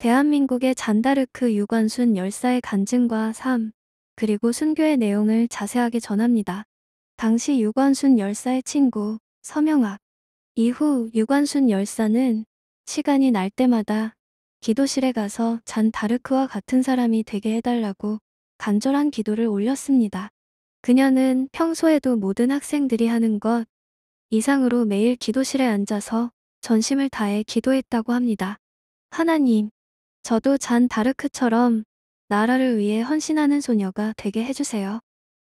대한민국의 잔다르크 유관순 열사의 간증과 삶, 그리고 순교의 내용을 자세하게 전합니다. 당시 유관순 열사의 친구, 서명학. 이후 유관순 열사는 시간이 날 때마다 기도실에 가서 잔다르크와 같은 사람이 되게 해달라고 간절한 기도를 올렸습니다. 그녀는 평소에도 모든 학생들이 하는 것 이상으로 매일 기도실에 앉아서 전심을 다해 기도했다고 합니다. 하나님, 저도 잔 다르크처럼 나라를 위해 헌신하는 소녀가 되게 해주세요.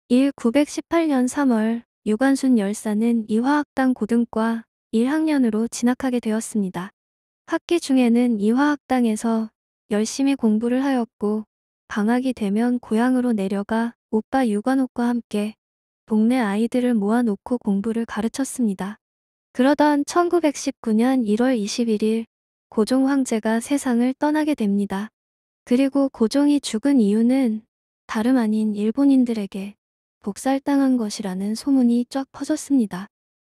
1918년 3월 유관순 열사는 이화학당 고등과 1학년으로 진학하게 되었습니다. 학기 중에는 이화학당에서 열심히 공부를 하였고 방학이 되면 고향으로 내려가 오빠 유관옥과 함께 동네 아이들을 모아놓고 공부를 가르쳤습니다. 그러던 1919년 1월 21일 고종 황제가 세상을 떠나게 됩니다. 그리고 고종이 죽은 이유는 다름 아닌 일본인들에게 복살당한 것이라는 소문이 쫙 퍼졌습니다.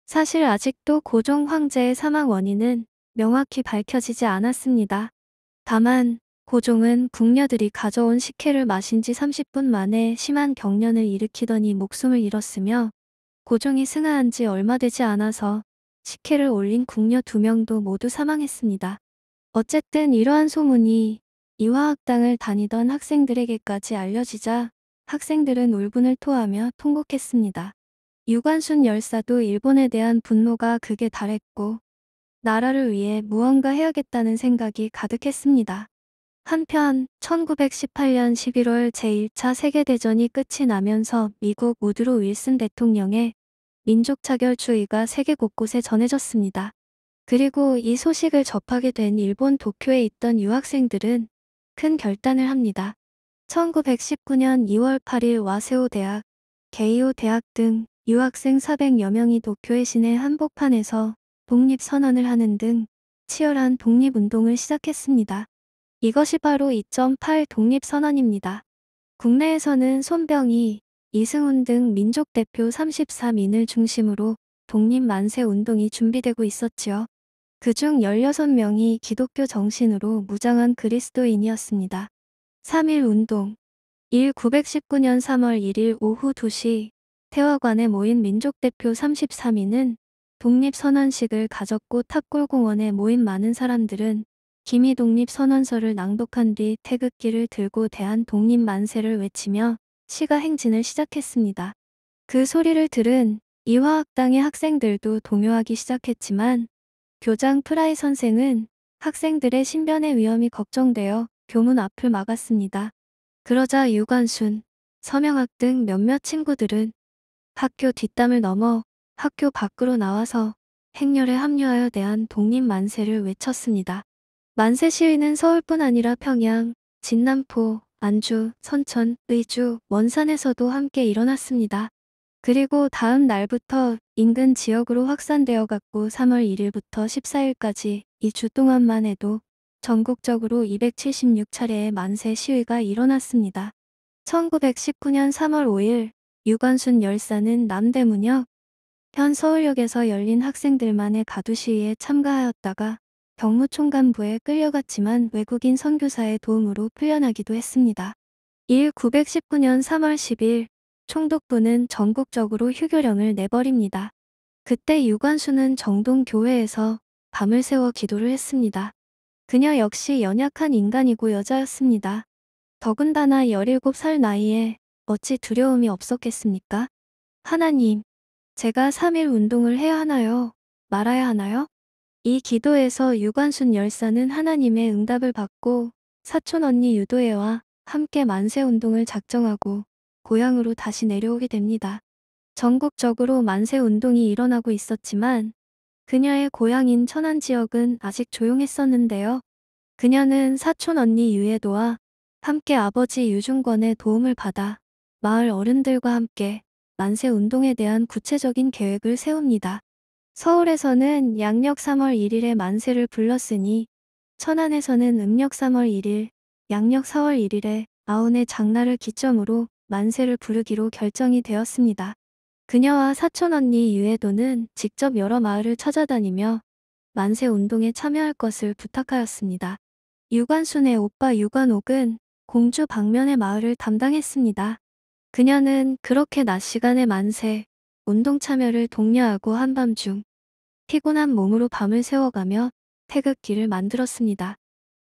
사실 아직도 고종 황제의 사망 원인은 명확히 밝혀지지 않았습니다. 다만 고종은 궁녀들이 가져온 식혜를 마신 지 30분 만에 심한 경련을 일으키더니 목숨을 잃었으며 고종이 승하한 지 얼마 되지 않아서 식혜를 올린 궁녀 두명도 모두 사망했습니다. 어쨌든 이러한 소문이 이화학당을 다니던 학생들에게까지 알려지자 학생들은 울분을 토하며 통곡했습니다. 유관순 열사도 일본에 대한 분노가 극에 달했고 나라를 위해 무언가 해야겠다는 생각이 가득했습니다. 한편 1918년 11월 제1차 세계대전이 끝이 나면서 미국 우드로 윌슨 대통령의 민족차결주의가 세계 곳곳에 전해졌습니다. 그리고 이 소식을 접하게 된 일본 도쿄에 있던 유학생들은 큰 결단을 합니다. 1919년 2월 8일 와세오 대학, 게이오 대학 등 유학생 400여 명이 도쿄의 시내 한복판에서 독립선언을 하는 등 치열한 독립운동을 시작했습니다. 이것이 바로 2.8 독립선언입니다. 국내에서는 손병희, 이승훈 등 민족대표 33인을 중심으로 독립 만세 운동이 준비되고 있었지요. 그중 16명이 기독교 정신으로 무장한 그리스도인이었습니다. 3일 운동 1919년 3월 1일 오후 2시 태화관에 모인 민족대표 33인은 독립선언식을 가졌고 탑골공원에 모인 많은 사람들은 기미 독립선언서를 낭독한 뒤 태극기를 들고 대한 독립 만세를 외치며 시가 행진을 시작했습니다. 그 소리를 들은 이화학당의 학생들도 동요하기 시작했지만 교장 프라이 선생은 학생들의 신변의 위험이 걱정되어 교문 앞을 막았습니다. 그러자 유관순, 서명학 등 몇몇 친구들은 학교 뒷담을 넘어 학교 밖으로 나와서 행렬에 합류하여 대한 독립 만세를 외쳤습니다. 만세 시위는 서울뿐 아니라 평양, 진남포, 안주, 선천, 의주, 원산에서도 함께 일어났습니다. 그리고 다음 날부터 인근 지역으로 확산되어 갔고 3월 1일부터 14일까지 이 주 동안만 해도 전국적으로 276차례의 만세 시위가 일어났습니다. 1919년 3월 5일 유관순 열사는 남대문역 현 서울역에서 열린 학생들만의 가두 시위에 참가하였다가 경무총관부에 끌려갔지만 외국인 선교사의 도움으로 풀려나기도 했습니다. 1. 919년 3월 10일 총독부는 전국적으로 휴교령을 내버립니다. 그때 유관수는 정동교회에서 밤을 새워 기도를 했습니다. 그녀 역시 연약한 인간이고 여자였습니다. 더군다나 17살 나이에 어찌 두려움이 없었겠습니까? 하나님, 제가 3일 운동을 해야 하나요? 말아야 하나요? 이 기도에서 유관순 열사는 하나님의 응답을 받고 사촌 언니 유도회와 함께 만세 운동을 작정하고 고향으로 다시 내려오게 됩니다. 전국적으로 만세 운동이 일어나고 있었지만 그녀의 고향인 천안 지역은 아직 조용했었는데요. 그녀는 사촌 언니 유예도와 함께 아버지 유중권의 도움을 받아 마을 어른들과 함께 만세 운동에 대한 구체적인 계획을 세웁니다. 서울에서는 양력 3월 1일에 만세를 불렀으니 천안에서는 음력 3월 1일, 양력 4월 1일에 아운의 장날을 기점으로 만세를 부르기로 결정이 되었습니다. 그녀와 사촌언니 유해도는 직접 여러 마을을 찾아다니며 만세 운동에 참여할 것을 부탁하였습니다. 유관순의 오빠 유관옥은 공주 방면의 마을을 담당했습니다. 그녀는 그렇게 낮 시간에 만세, 운동 참여를 독려하고 한밤중 피곤한 몸으로 밤을 새워가며 태극기를 만들었습니다.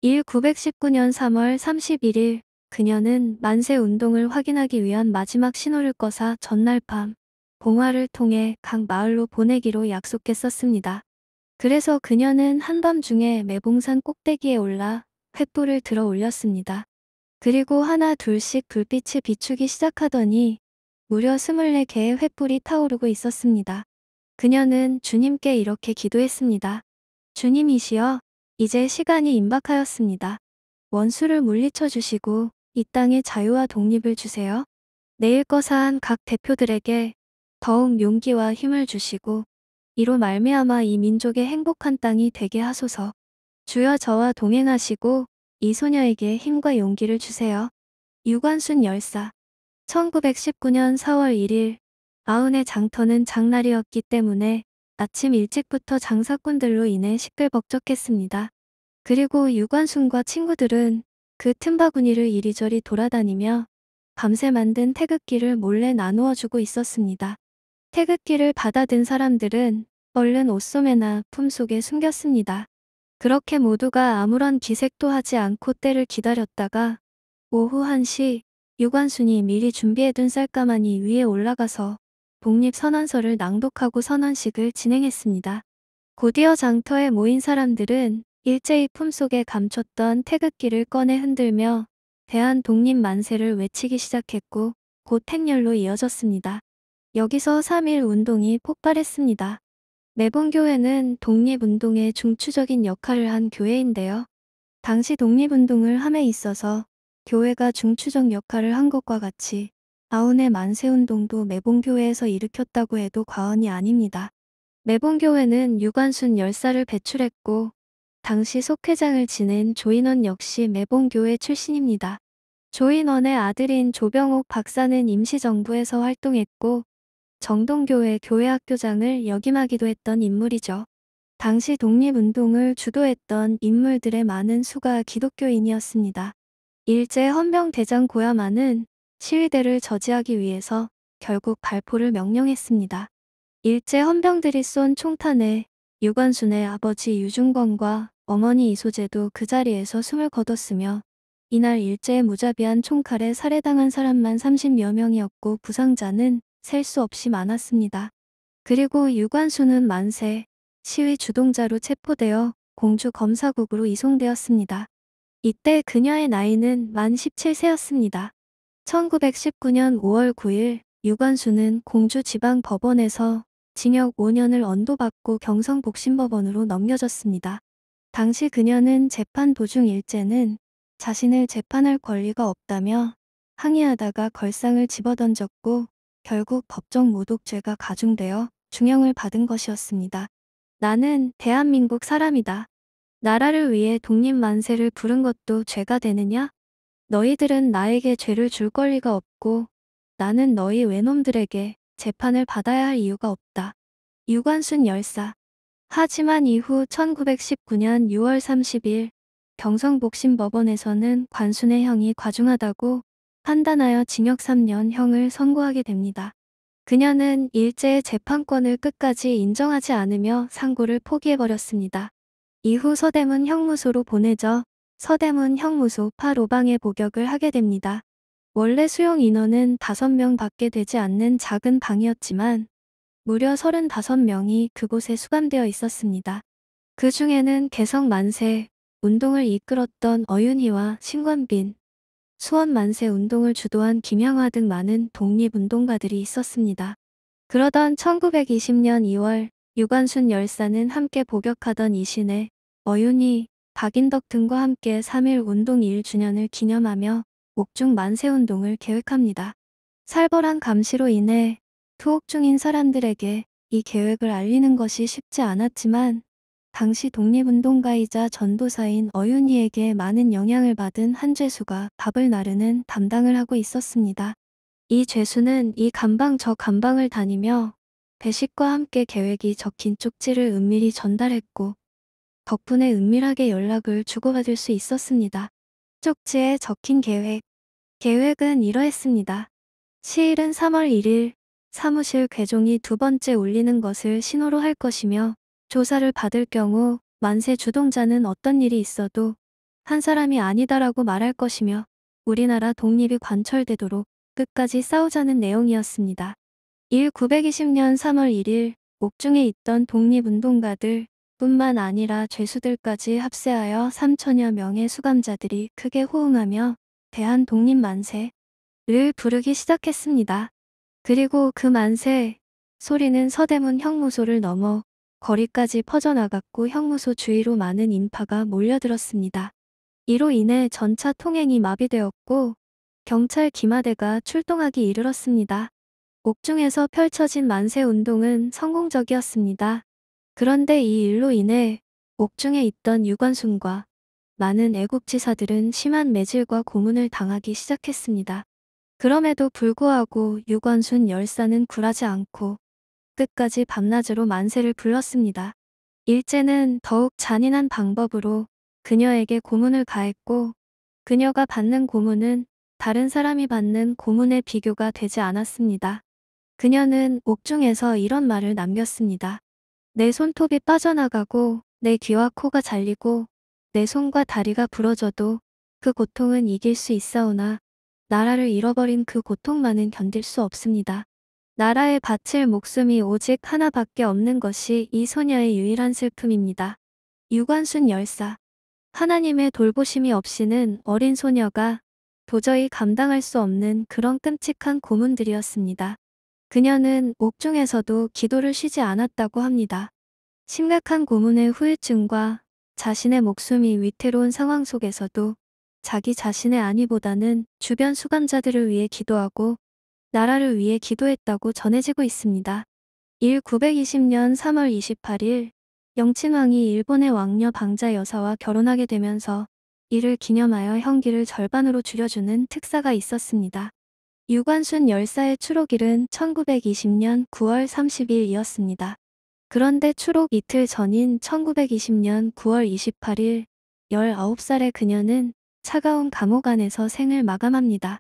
1919년 3월 31일 그녀는 만세 운동을 확인하기 위한 마지막 신호를 꺼사 전날 밤 봉화를 통해 각 마을로 보내기로 약속했었습니다. 그래서 그녀는 한밤중에 매봉산 꼭대기에 올라 횃불을 들어 올렸습니다. 그리고 하나 둘씩 불빛을 비추기 시작하더니 무려 24개의 횃불이 타오르고 있었습니다. 그녀는 주님께 이렇게 기도했습니다. 주님이시여, 이제 시간이 임박하였습니다. 원수를 물리쳐 주시고 이 땅에 자유와 독립을 주세요. 내일 거사한 각 대표들에게 더욱 용기와 힘을 주시고 이로 말미암아 이 민족의 행복한 땅이 되게 하소서. 주여 저와 동행하시고 이 소녀에게 힘과 용기를 주세요. 유관순 열사 1919년 4월 1일 아운의 장터는 장날이었기 때문에 아침 일찍부터 장사꾼들로 인해 시끌벅적했습니다. 그리고 유관순과 친구들은 그 틈바구니를 이리저리 돌아다니며 밤새 만든 태극기를 몰래 나누어 주고 있었습니다. 태극기를 받아든 사람들은 얼른 옷소매나 품속에 숨겼습니다. 그렇게 모두가 아무런 기색도 하지 않고 때를 기다렸다가 오후 1시 유관순이 미리 준비해둔 쌀가마니 위에 올라가서 독립선언서를 낭독하고 선언식을 진행했습니다. 곧이어 장터에 모인 사람들은 일제히 품속에 감췄던 태극기를 꺼내 흔들며 대한 독립 만세를 외치기 시작했고 곧 행렬로 이어졌습니다. 여기서 3일 운동이 폭발했습니다. 매봉교회는 독립운동의 중추적인 역할을 한 교회인데요. 당시 독립운동을 함에 있어서 교회가 중추적 역할을 한 것과 같이 아운의 만세운동도 매봉교회에서 일으켰다고 해도 과언이 아닙니다. 매봉교회는 유관순 열사를 배출했고 당시 속회장을 지낸 조인원 역시 매봉교회 출신입니다. 조인원의 아들인 조병옥 박사는 임시정부에서 활동했고 정동교회 교회학교장을 역임하기도 했던 인물이죠. 당시 독립운동을 주도했던 인물들의 많은 수가 기독교인이었습니다. 일제 헌병대장 고야마는 시위대를 저지하기 위해서 결국 발포를 명령했습니다. 일제 헌병들이 쏜 총탄에 유관순의 아버지 유중권과 어머니 이소재도 그 자리에서 숨을 거뒀으며 이날 일제의 무자비한 총칼에 살해당한 사람만 30여 명이었고 부상자는 셀 수 없이 많았습니다. 그리고 유관순은 만세 시위 주동자로 체포되어 공주 검사국으로 이송되었습니다. 이때 그녀의 나이는 만 17세였습니다. 1919년 5월 9일 유관순은 공주지방법원에서 징역 5년을 언도받고 경성복심법원으로 넘겨졌습니다. 당시 그녀는 재판 도중 일제는 자신을 재판할 권리가 없다며 항의하다가 걸상을 집어던졌고 결국 법정 모독죄가 가중되어 중형을 받은 것이었습니다. 나는 대한민국 사람이다. 나라를 위해 독립만세를 부른 것도 죄가 되느냐? 너희들은 나에게 죄를 줄 권리가 없고 나는 너희 외놈들에게 재판을 받아야 할 이유가 없다. 유관순 열사. 하지만 이후 1919년 6월 30일 경성복심법원에서는 관순의 형이 과중하다고 판단하여 징역 3년형을 선고하게 됩니다. 그녀는 일제의 재판권을 끝까지 인정하지 않으며 상고를 포기해버렸습니다. 이후 서대문 형무소로 보내져 서대문 형무소 8호방에 복역을 하게 됩니다. 원래 수용 인원은 5명밖에 되지 않는 작은 방이었지만 무려 35명이 그곳에 수감되어 있었습니다. 그 중에는 개성 만세 운동을 이끌었던 어윤희와 신관빈, 수원 만세 운동을 주도한 김향화 등 많은 독립운동가들이 있었습니다. 그러던 1920년 2월 유관순 열사는 함께 복역하던 이신의 어윤희, 박인덕 등과 함께 3일 운동 1주년을 기념하며 옥중 만세 운동을 계획합니다. 살벌한 감시로 인해 투옥 중인 사람들에게 이 계획을 알리는 것이 쉽지 않았지만 당시 독립운동가이자 전도사인 어윤희에게 많은 영향을 받은 한 죄수가 밥을 나르는 담당을 하고 있었습니다. 이 죄수는 이 감방 저 감방을 다니며 배식과 함께 계획이 적힌 쪽지를 은밀히 전달했고 덕분에 은밀하게 연락을 주고받을 수 있었습니다. 쪽지에 적힌 계획, 계획은 이러했습니다. 시일은 3월 1일 사무실 괴종이 두 번째 울리는 것을 신호로 할 것이며 조사를 받을 경우 만세 주동자는 어떤 일이 있어도 한 사람이 아니다라고 말할 것이며 우리나라 독립이 관철되도록 끝까지 싸우자는 내용이었습니다. 1920년 3월 1일 옥중에 있던 독립운동가들 뿐만 아니라 죄수들까지 합세하여 3천여 명의 수감자들이 크게 호응하며 대한 독립 만세를 부르기 시작했습니다. 그리고 그 만세 소리는 서대문 형무소를 넘어 거리까지 퍼져나갔고 형무소 주위로 많은 인파가 몰려들었습니다. 이로 인해 전차 통행이 마비되었고 경찰 기마대가 출동하기 이르렀습니다. 옥중에서 펼쳐진 만세 운동은 성공적이었습니다. 그런데 이 일로 인해 옥중에 있던 유관순과 많은 애국지사들은 심한 매질과 고문을 당하기 시작했습니다. 그럼에도 불구하고 유관순 열사는 굴하지 않고 끝까지 밤낮으로 만세를 불렀습니다. 일제는 더욱 잔인한 방법으로 그녀에게 고문을 가했고 그녀가 받는 고문은 다른 사람이 받는 고문의 비교가 되지 않았습니다. 그녀는 옥중에서 이런 말을 남겼습니다. 내 손톱이 빠져나가고 내 귀와 코가 잘리고 내 손과 다리가 부러져도 그 고통은 이길 수있어오나 나라를 잃어버린 그 고통만은 견딜 수 없습니다. 나라에 바칠 목숨이 오직 하나밖에 없는 것이 이 소녀의 유일한 슬픔입니다. 유관순 열사 하나님의 돌보심이 없이는 어린 소녀가 도저히 감당할 수 없는 그런 끔찍한 고문들이었습니다. 그녀는 옥중에서도 기도를 쉬지 않았다고 합니다. 심각한 고문의 후유증과 자신의 목숨이 위태로운 상황 속에서도 자기 자신의 안위보다는 주변 수감자들을 위해 기도하고 나라를 위해 기도했다고 전해지고 있습니다. 1920년 3월 28일 영친왕이 일본의 왕녀 방자 여사와 결혼하게 되면서 이를 기념하여 형기를 절반으로 줄여주는 특사가 있었습니다. 유관순 열사의 추록일은 1920년 9월 30일이었습니다. 그런데 추록 이틀 전인 1920년 9월 28일 19살의 그녀는 차가운 감옥 안에서 생을 마감합니다.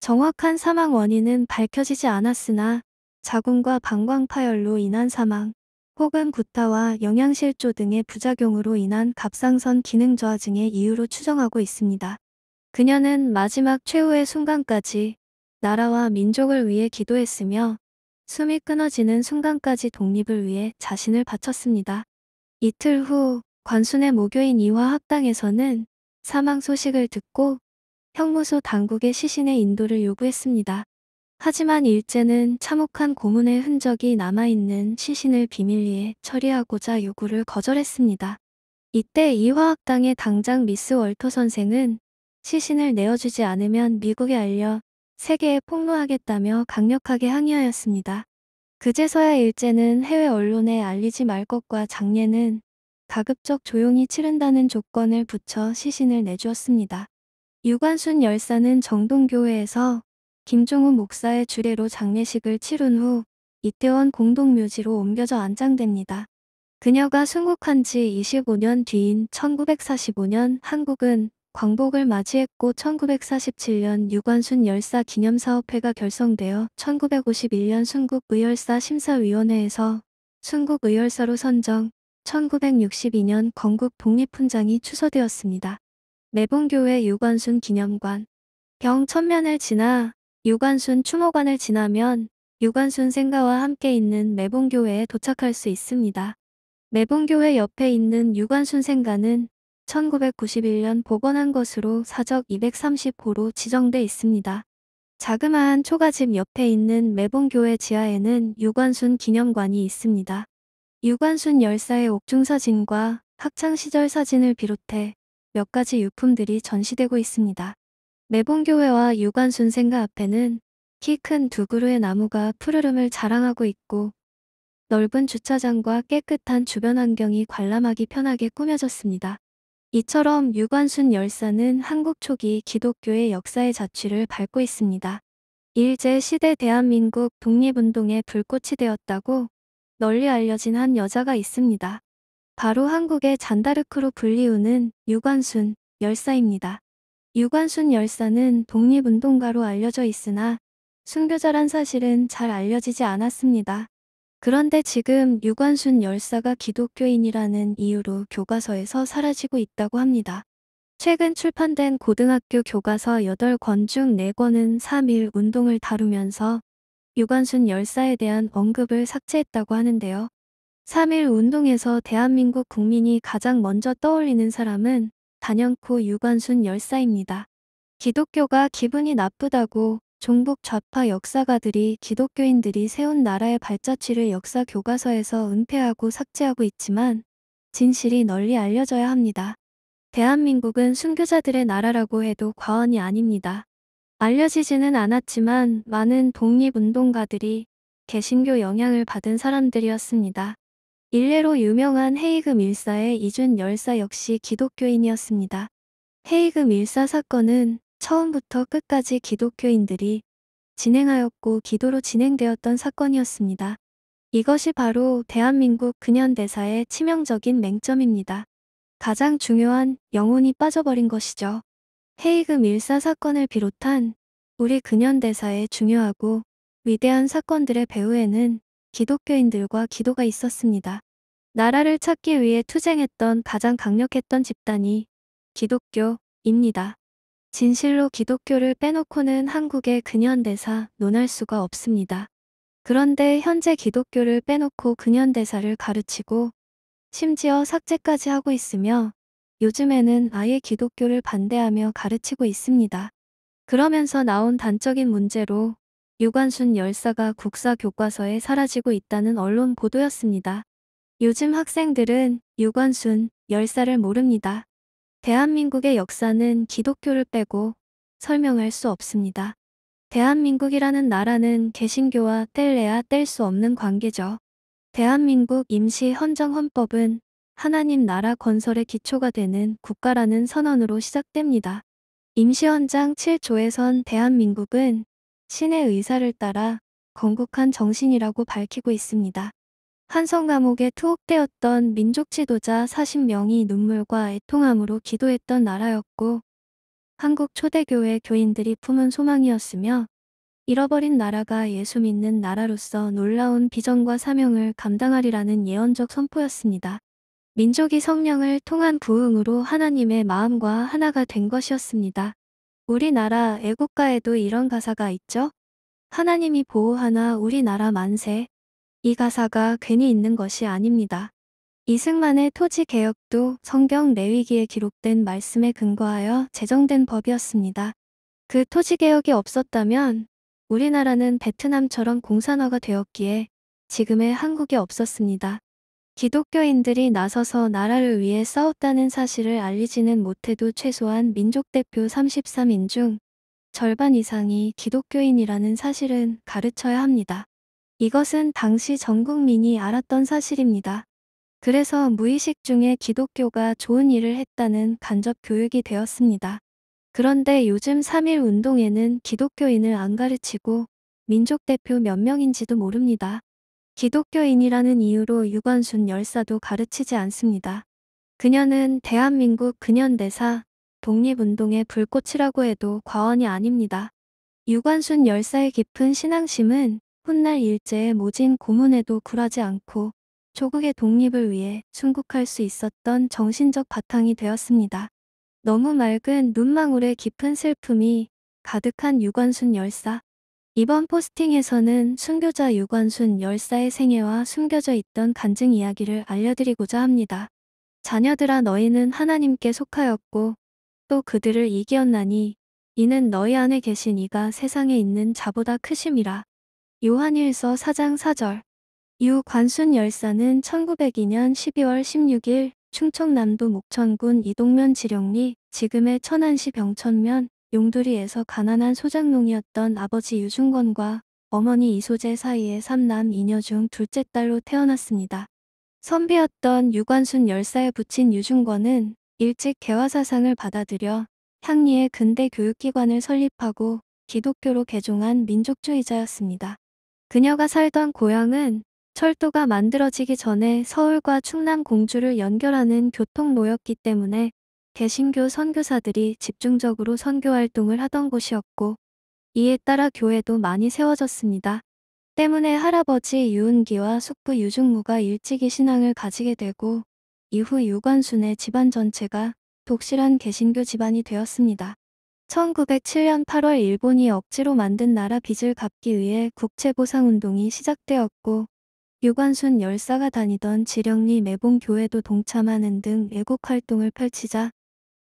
정확한 사망 원인은 밝혀지지 않았으나 자궁과 방광 파열로 인한 사망 혹은 구타와 영양실조 등의 부작용으로 인한 갑상선 기능 저하증의 이유로 추정하고 있습니다. 그녀는 마지막 최후의 순간까지 나라와 민족을 위해 기도했으며 숨이 끊어지는 순간까지 독립을 위해 자신을 바쳤습니다. 이틀 후 관순의 모교인 이화 학당에서는 사망 소식을 듣고 형무소 당국의 시신의 인도를 요구했습니다. 하지만 일제는 참혹한 고문의 흔적이 남아있는 시신을 비밀리에 처리하고자 요구를 거절했습니다. 이때 이화학당의 당장 미스 월터 선생은 시신을 내어주지 않으면 미국에 알려 세계에 폭로하겠다며 강력하게 항의하였습니다. 그제서야 일제는 해외 언론에 알리지 말 것과 장례는 가급적 조용히 치른다는 조건을 붙여 시신을 내주었습니다. 유관순 열사는 정동교회에서 김종우 목사의 주례로 장례식을 치른후 이태원 공동묘지로 옮겨져 안장됩니다. 그녀가 순국한 지 25년 뒤인 1945년 한국은 광복을 맞이했고 1947년 유관순 열사 기념사업회가 결성되어 1951년 순국의열사 심사위원회에서 순국의열사로 선정, 1962년 건국 독립훈장이 추서되었습니다. 매봉교회 유관순 기념관 경천면을 지나 유관순 추모관을 지나면 유관순 생가와 함께 있는 매봉교회에 도착할 수 있습니다. 매봉교회 옆에 있는 유관순 생가는 1991년 복원한 것으로 사적 230호로 지정돼 있습니다. 자그마한 초가집 옆에 있는 매봉교회 지하에는 유관순 기념관이 있습니다. 유관순 열사의 옥중사진과 학창시절 사진을 비롯해 몇 가지 유품들이 전시되고 있습니다. 매봉교회와 유관순 생가 앞에는 키 큰 두 그루의 나무가 푸르름을 자랑하고 있고 넓은 주차장과 깨끗한 주변 환경이 관람하기 편하게 꾸며졌습니다. 이처럼 유관순 열사는 한국 초기 기독교의 역사의 자취를 밟고 있습니다. 일제 시대 대한민국 독립운동의 불꽃이 되었다고 널리 알려진 한 여자가 있습니다. 바로 한국의 잔다르크로 불리우는 유관순 열사입니다. 유관순 열사는 독립운동가로 알려져 있으나 순교자란 사실은 잘 알려지지 않았습니다. 그런데 지금 유관순 열사가 기독교인이라는 이유로 교과서에서 사라지고 있다고 합니다. 최근 출판된 고등학교 교과서 8권 중 4권은 3일 운동을 다루면서 유관순 열사에 대한 언급을 삭제했다고 하는데요. 3일 운동에서 대한민국 국민이 가장 먼저 떠올리는 사람은 단연코 유관순 열사입니다. 기독교가 기분이 나쁘다고 종북 좌파 역사가들이 기독교인들이 세운 나라의 발자취를 역사 교과서에서 은폐하고 삭제하고 있지만 진실이 널리 알려져야 합니다. 대한민국은 순교자들의 나라라고 해도 과언이 아닙니다. 알려지지는 않았지만 많은 독립운동가들이 개신교 영향을 받은 사람들이었습니다. 일례로 유명한 헤이금 일사의 이준 열사 역시 기독교인이었습니다. 헤이금 일사 사건은 처음부터 끝까지 기독교인들이 진행하였고 기도로 진행되었던 사건이었습니다. 이것이 바로 대한민국 근현대사의 치명적인 맹점입니다. 가장 중요한 영혼이 빠져버린 것이죠. 헤이금 일사 사건을 비롯한 우리 근현대사의 중요하고 위대한 사건들의 배후에는 기독교인들과 기도가 있었습니다. 나라를 찾기 위해 투쟁했던 가장 강력했던 집단이 기독교입니다. 진실로 기독교를 빼놓고는 한국의 근현대사 논할 수가 없습니다. 그런데 현재 기독교를 빼놓고 근현대사를 가르치고 심지어 삭제까지 하고 있으며 요즘에는 아예 기독교를 반대하며 가르치고 있습니다. 그러면서 나온 단적인 문제로 유관순 열사가 국사 교과서에 사라지고 있다는 언론 보도였습니다. 요즘 학생들은 유관순 열사를 모릅니다. 대한민국의 역사는 기독교를 빼고 설명할 수 없습니다. 대한민국이라는 나라는 개신교와 뗄래야 뗄 수 없는 관계죠. 대한민국 임시 헌정 헌법은 하나님 나라 건설의 기초가 되는 국가라는 선언으로 시작됩니다. 임시헌장 7조에선 대한민국은 신의 의사를 따라 건국한 정신이라고 밝히고 있습니다. 한성 감옥에 투옥되었던 민족 지도자 40명이 눈물과 애통함으로 기도했던 나라였고 한국 초대교회 교인들이 품은 소망이었으며 잃어버린 나라가 예수 믿는 나라로서 놀라운 비전과 사명을 감당하리라는 예언적 선포였습니다. 민족이 성령을 통한 부흥으로 하나님의 마음과 하나가 된 것이었습니다. 우리나라 애국가에도 이런 가사가 있죠? 하나님이 보호하나 우리나라 만세, 이 가사가 괜히 있는 것이 아닙니다. 이승만의 토지개혁도 성경 내위기에 기록된 말씀에 근거하여 제정된 법이었습니다. 그 토지개혁이 없었다면 우리나라는 베트남처럼 공산화가 되었기에 지금의 한국이 없었습니다. 기독교인들이 나서서 나라를 위해 싸웠다는 사실을 알리지는 못해도 최소한 민족대표 33인 중 절반 이상이 기독교인이라는 사실은 가르쳐야 합니다. 이것은 당시 전 국민이 알았던 사실입니다. 그래서 무의식 중에 기독교가 좋은 일을 했다는 간접 교육이 되었습니다. 그런데 요즘 3일 운동에는 기독교인을 안 가르치고 민족 대표 몇 명인지도 모릅니다. 기독교인이라는 이유로 유관순 열사도 가르치지 않습니다. 그녀는 대한민국 근현대사 독립운동의 불꽃이라고 해도 과언이 아닙니다. 유관순 열사의 깊은 신앙심은 훗날 일제의 모진 고문에도 굴하지 않고 조국의 독립을 위해 충국할수 있었던 정신적 바탕이 되었습니다. 너무 맑은 눈망울의 깊은 슬픔이 가득한 유관순 열사. 이번 포스팅에서는 순교자 유관순 열사의 생애와 숨겨져 있던 간증 이야기를 알려드리고자 합니다. 자녀들아 너희는 하나님께 속하였고 또 그들을 이겼나니 이는 너희 안에 계신 이가 세상에 있는 자보다 크심이라. 요한일서 4장 4절 이후 관순 열사는 1902년 12월 16일 충청남도 목천군 이동면 지령리 지금의 천안시 병천면 용두리에서 가난한 소작농이었던 아버지 유중건과 어머니 이소재 사이의 3남 2녀 중 둘째 딸로 태어났습니다. 선비였던 유관순 열사의 부친 유중건은 일찍 개화사상을 받아들여 향리의 근대 교육기관을 설립하고 기독교로 개종한 민족주의자였습니다. 그녀가 살던 고향은 철도가 만들어지기 전에 서울과 충남 공주를 연결하는 교통로였기 때문에 개신교 선교사들이 집중적으로 선교활동을 하던 곳이었고 이에 따라 교회도 많이 세워졌습니다. 때문에 할아버지 유은기와 숙부 유중무가 일찍이 신앙을 가지게 되고 이후 유관순의 집안 전체가 독실한 개신교 집안이 되었습니다. 1907년 8월 일본이 억지로 만든 나라 빚을 갚기 위해 국채보상운동이 시작되었고 유관순 열사가 다니던 지령리 매봉교회도 동참하는 등 애국활동을 펼치자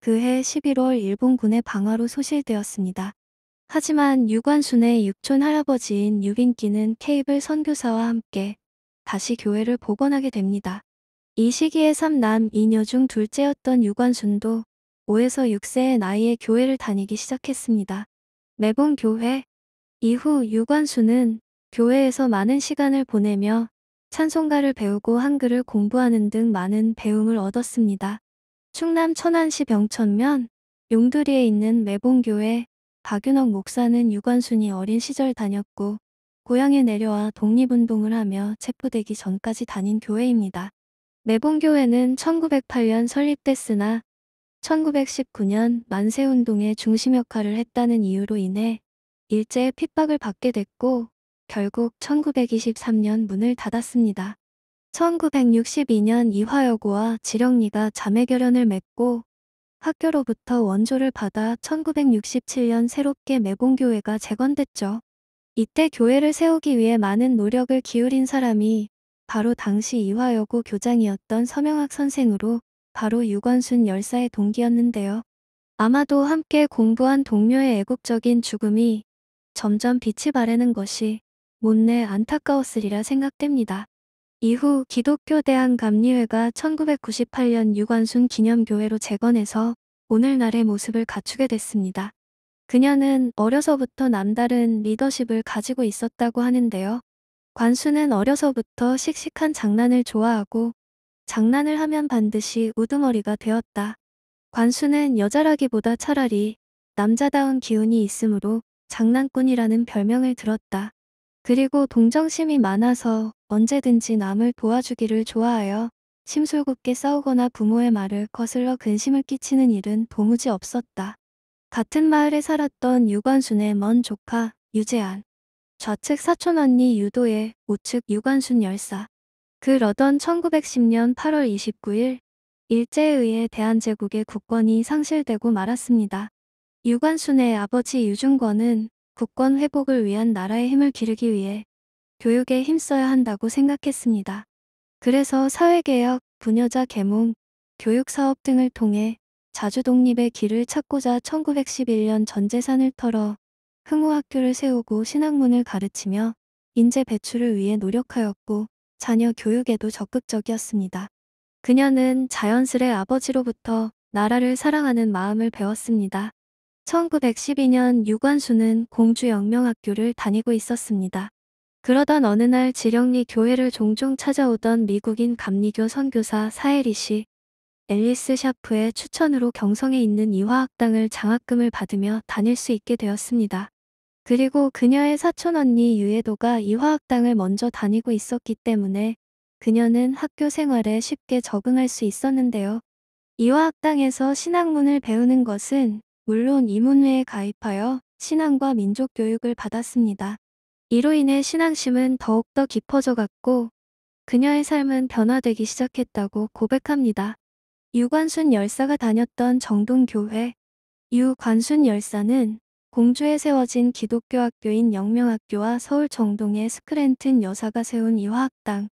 그해 11월 일본군의 방화로 소실되었습니다. 하지만 유관순의 육촌 할아버지인 유빈기는 케이블 선교사와 함께 다시 교회를 복원하게 됩니다. 이 시기에 삼남 이녀 중 둘째였던 유관순도 5에서 6세의 나이에 교회를 다니기 시작했습니다. 매봉 교회. 이후 유관수는 교회에서 많은 시간을 보내며 찬송가를 배우고 한글을 공부하는 등 많은 배움을 얻었습니다. 충남 천안시 병천면 용두리에 있는 매봉교회 박윤옥 목사는 유관순이 어린 시절 다녔고 고향에 내려와 독립운동을 하며 체포되기 전까지 다닌 교회입니다. 매봉교회는 1908년 설립됐으나 1919년 만세운동의 중심 역할을 했다는 이유로 인해 일제의 핍박을 받게 됐고 결국 1923년 문을 닫았습니다. 1962년 이화여고와 지령리가 자매결연을 맺고 학교로부터 원조를 받아 1967년 새롭게 매공교회가 재건됐죠. 이때 교회를 세우기 위해 많은 노력을 기울인 사람이 바로 당시 이화여고 교장이었던 서명학 선생으로 바로 유관순 열사의 동기였는데요. 아마도 함께 공부한 동료의 애국적인 죽음이 점점 빛이 바래는 것이 못내 안타까웠으리라 생각됩니다. 이후 기독교 대한 감리회가 1998년 유관순 기념교회로 재건해서 오늘날의 모습을 갖추게 됐습니다. 그녀는 어려서부터 남다른 리더십을 가지고 있었다고 하는데요. 관수는 어려서부터 씩씩한 장난을 좋아하고 장난을 하면 반드시 우두머리가 되었다. 관수는 여자라기보다 차라리 남자다운 기운이 있으므로 장난꾼이라는 별명을 들었다. 그리고 동정심이 많아서 언제든지 남을 도와주기를 좋아하여 심술궂게 싸우거나 부모의 말을 거슬러 근심을 끼치는 일은 도무지 없었다. 같은 마을에 살았던 유관순의 먼 조카 유재한 좌측 사촌 언니 유도의 우측 유관순 열사 그러던 1910년 8월 29일 일제에 의해 대한제국의 국권이 상실되고 말았습니다. 유관순의 아버지 유중권은 국권 회복을 위한 나라의 힘을 기르기 위해 교육에 힘써야 한다고 생각했습니다. 그래서 사회개혁, 부녀자 계몽, 교육사업 등을 통해 자주독립의 길을 찾고자 1911년 전재산을 털어 흥우학교를 세우고 신학문을 가르치며 인재 배출을 위해 노력하였고 자녀 교육에도 적극적이었습니다. 그녀는 자연스레 아버지로부터 나라를 사랑하는 마음을 배웠습니다. 1912년 유관수는 공주영명학교를 다니고 있었습니다. 그러던 어느 날 지령리 교회를 종종 찾아오던 미국인 감리교 선교사 사에리 씨, 앨리스 샤프의 추천으로 경성에 있는 이화학당을 장학금을 받으며 다닐 수 있게 되었습니다. 그리고 그녀의 사촌 언니 유예도가 이화학당을 먼저 다니고 있었기 때문에 그녀는 학교 생활에 쉽게 적응할 수 있었는데요. 이화학당에서 신학문을 배우는 것은 물론 이문회에 가입하여 신앙과 민족 교육을 받았습니다. 이로 인해 신앙심은 더욱더 깊어져 갔고 그녀의 삶은 변화되기 시작했다고 고백합니다. 유관순 열사가 다녔던 정동교회 유관순 열사는 공주에 세워진 기독교 학교인 영명학교와 서울 정동의 스크랜튼 여사가 세운 이화학당,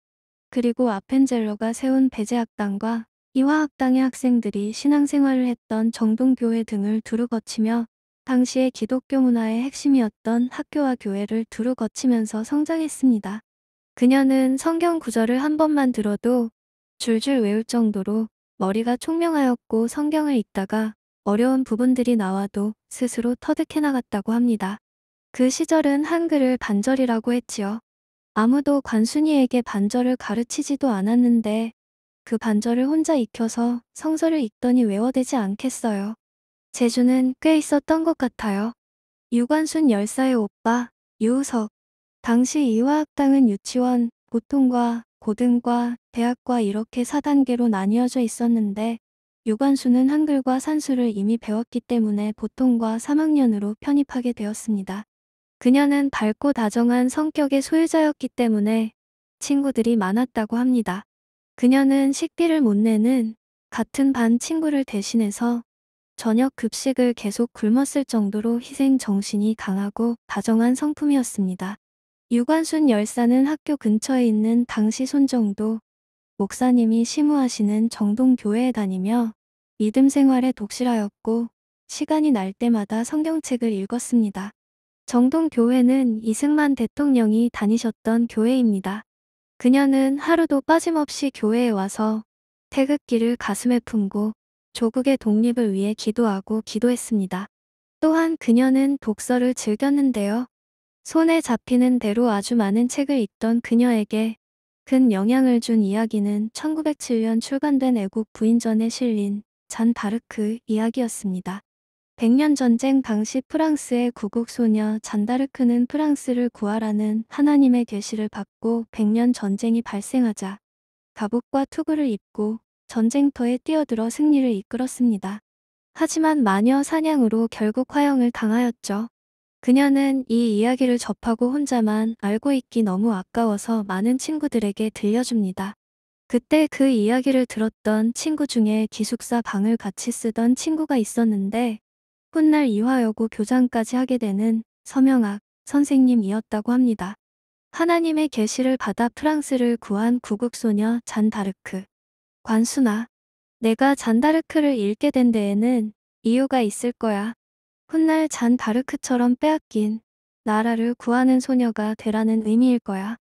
그리고 아펜젤러가 세운 배제학당과 이화학당의 학생들이 신앙생활을 했던 정동교회 등을 두루 거치며 당시의 기독교 문화의 핵심이었던 학교와 교회를 두루 거치면서 성장했습니다. 그녀는 성경 구절을 한 번만 들어도 줄줄 외울 정도로 머리가 총명하였고 성경을 읽다가 어려운 부분들이 나와도 스스로 터득해 나갔다고 합니다. 그 시절은 한글을 반절이라고 했지요. 아무도 관순이에게 반절을 가르치지도 않았는데 그 반절을 혼자 익혀서 성서를 읽더니 외워되지 않겠어요. 재주는 꽤 있었던 것 같아요. 유관순 열사의 오빠, 유우석. 당시 이화학당은 유치원, 보통과, 고등과, 대학과 이렇게 4단계로 나뉘어져 있었는데 유관수는 한글과 산수를 이미 배웠기 때문에 보통과 3학년으로 편입하게 되었습니다. 그녀는 밝고 다정한 성격의 소유자였기 때문에 친구들이 많았다고 합니다. 그녀는 식비를 못 내는 같은 반 친구를 대신해서 저녁 급식을 계속 굶었을 정도로 희생 정신이 강하고 다정한 성품이었습니다. 유관순 열사는 학교 근처에 있는 당시 손정도 목사님이 심우하시는 정동교회에 다니며 믿음 생활에 독실하였고 시간이 날 때마다 성경책을 읽었습니다. 정동교회는 이승만 대통령이 다니셨던 교회입니다. 그녀는 하루도 빠짐없이 교회에 와서 태극기를 가슴에 품고 조국의 독립을 위해 기도하고 기도했습니다. 또한 그녀는 독서를 즐겼는데요. 손에 잡히는 대로 아주 많은 책을 읽던 그녀에게 큰 영향을 준 이야기는 1907년 출간된 애국 부인전에 실린 잔 다르크 이야기였습니다. 백년 전쟁 당시 프랑스의 구국 소녀 잔다르크는 프랑스를 구하라는 하나님의 계시를 받고 백년 전쟁이 발생하자 가복과 투구를 입고 전쟁터에 뛰어들어 승리를 이끌었습니다. 하지만 마녀 사냥으로 결국 화형을 당하였죠. 그녀는 이 이야기를 접하고 혼자만 알고 있기 너무 아까워서 많은 친구들에게 들려줍니다. 그때 그 이야기를 들었던 친구 중에 기숙사 방을 같이 쓰던 친구가 있었는데 훗날 이화여고 교장까지 하게 되는 서명학 선생님이었다고 합니다. 하나님의 계시를 받아 프랑스를 구한 구국소녀 잔다르크. 관순아, 내가 잔다르크를 읽게 된 데에는 이유가 있을 거야. 훗날 잔다르크처럼 빼앗긴 나라를 구하는 소녀가 되라는 의미일 거야.